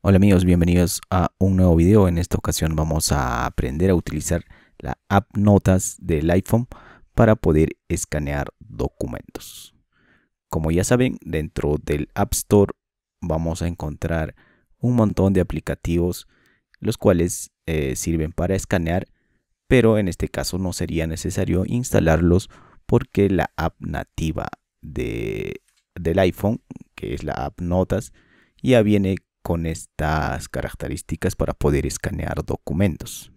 Hola amigos, bienvenidos a un nuevo video. En esta ocasión vamos a aprender a utilizar la app Notas del iPhone para poder escanear documentos. Como ya saben, dentro del App Store vamos a encontrar un montón de aplicativos los cuales eh, sirven para escanear, pero en este caso no sería necesario instalarlos porque la app nativa de, del iPhone, que es la app Notas, ya viene con estas características para poder escanear documentos.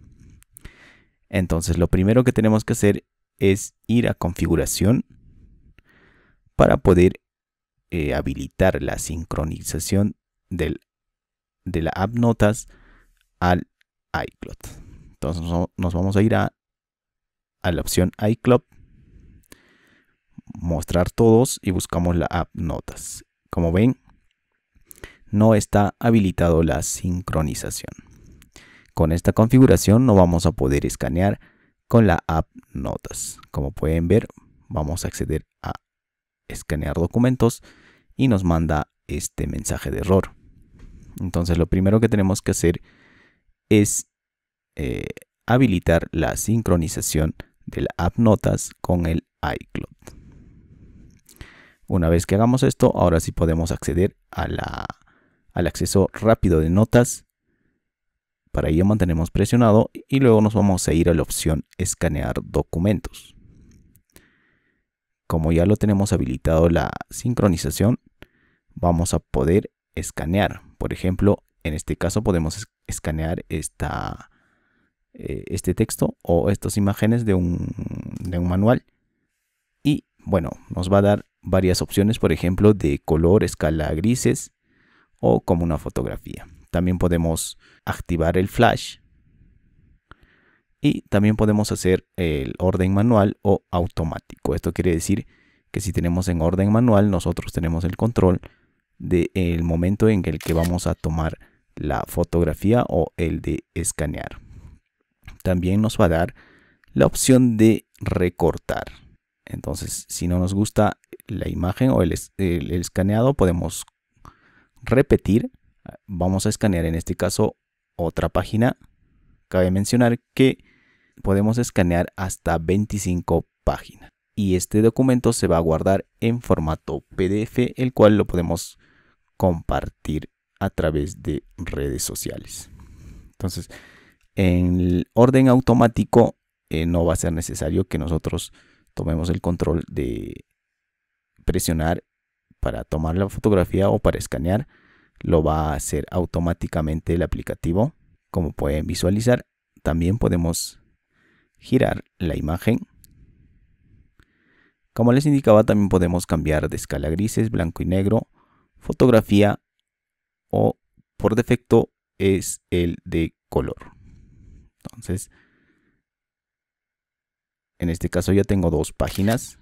Entonces lo primero que tenemos que hacer es ir a configuración para poder eh, habilitar la sincronización de la app Notas al iCloud. Entonces nos vamos a ir a, a la opción iCloud, mostrar todos y buscamos la app Notas. Como ven, no está habilitado la sincronización. Con esta configuración no vamos a poder escanear con la app Notas. Como pueden ver, vamos a acceder a escanear documentos y nos manda este mensaje de error. Entonces lo primero que tenemos que hacer es eh, habilitar la sincronización de la app Notas con el iCloud. Una vez que hagamos esto, ahora sí podemos acceder a la al acceso rápido de notas. Para ello mantenemos presionado y luego nos vamos a ir a la opción escanear documentos. Como ya lo tenemos habilitado la sincronización, vamos a poder escanear. Por ejemplo, en este caso podemos escanear esta, eh, este texto o estas imágenes de un, de un manual. Y bueno, nos va a dar varias opciones, por ejemplo, de color, escala grises, o como una fotografía. También podemos activar el flash y también podemos hacer el orden manual o automático. Esto quiere decir que si tenemos en orden manual, nosotros tenemos el control del momento en el que vamos a tomar la fotografía o el de escanear. También nos va a dar la opción de recortar. Entonces, si no nos gusta la imagen o el escaneado, podemos repetir, vamos a escanear en este caso otra página. Cabe mencionar que podemos escanear hasta 25 páginas. Y este documento se va a guardar en formato PDF, el cual lo podemos compartir a través de redes sociales. Entonces, en el orden automático eh, no va a ser necesario que nosotros tomemos el control de presionar para tomar la fotografía o para escanear lo va a hacer automáticamente el aplicativo. Como pueden visualizar, también podemos girar la imagen. Como les indicaba, también podemos cambiar de escala grises, blanco y negro, fotografía o por defecto es el de color. Entonces, en este caso ya tengo dos páginas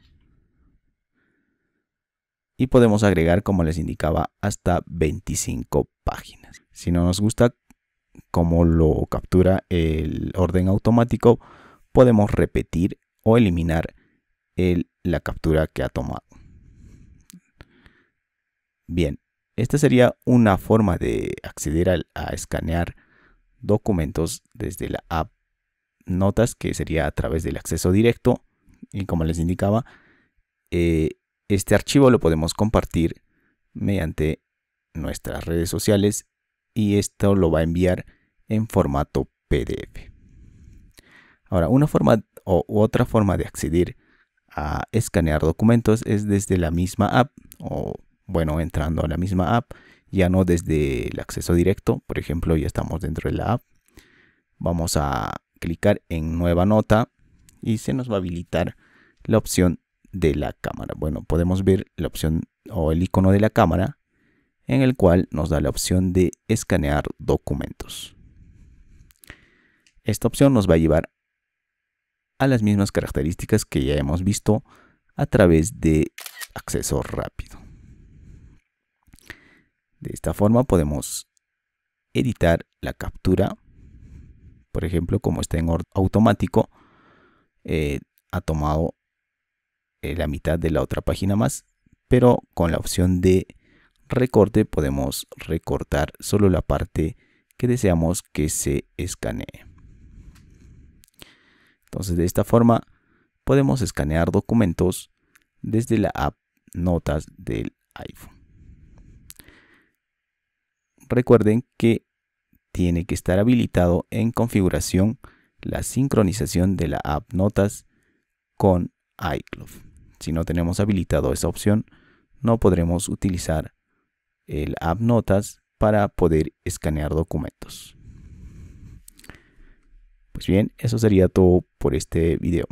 y podemos agregar, como les indicaba, hasta 25 páginas. Si no nos gusta cómo lo captura el orden automático, podemos repetir o eliminar la captura que ha tomado. Bien, esta sería una forma de acceder a, escanear documentos desde la app Notas, que sería a través del acceso directo. Y como les indicaba, eh, este archivo lo podemos compartir mediante nuestras redes sociales y esto lo va a enviar en formato PDF. Ahora, una forma o otra forma de acceder a escanear documentos es desde la misma app o bueno, entrando a la misma app, ya no desde el acceso directo, por ejemplo, ya estamos dentro de la app. Vamos a clicar en nueva nota y se nos va a habilitar la opción de la cámara. Bueno, podemos ver la opción o el icono de la cámara en el cual nos da la opción de escanear documentos. Esta opción nos va a llevar a las mismas características que ya hemos visto a través de acceso rápido. De esta forma podemos editar la captura, por ejemplo, como está en automático, eh, ha tomado eh, la mitad de la otra página más, pero con la opción de recorte podemos recortar solo la parte que deseamos que se escanee. Entonces de esta forma podemos escanear documentos desde la app Notas del iPhone. Recuerden que tiene que estar habilitado en configuración la sincronización de la app Notas con iCloud. Si no tenemos habilitado esa opción, no podremos utilizar el app Notas para poder escanear documentos. Pues bien, eso sería todo por este video.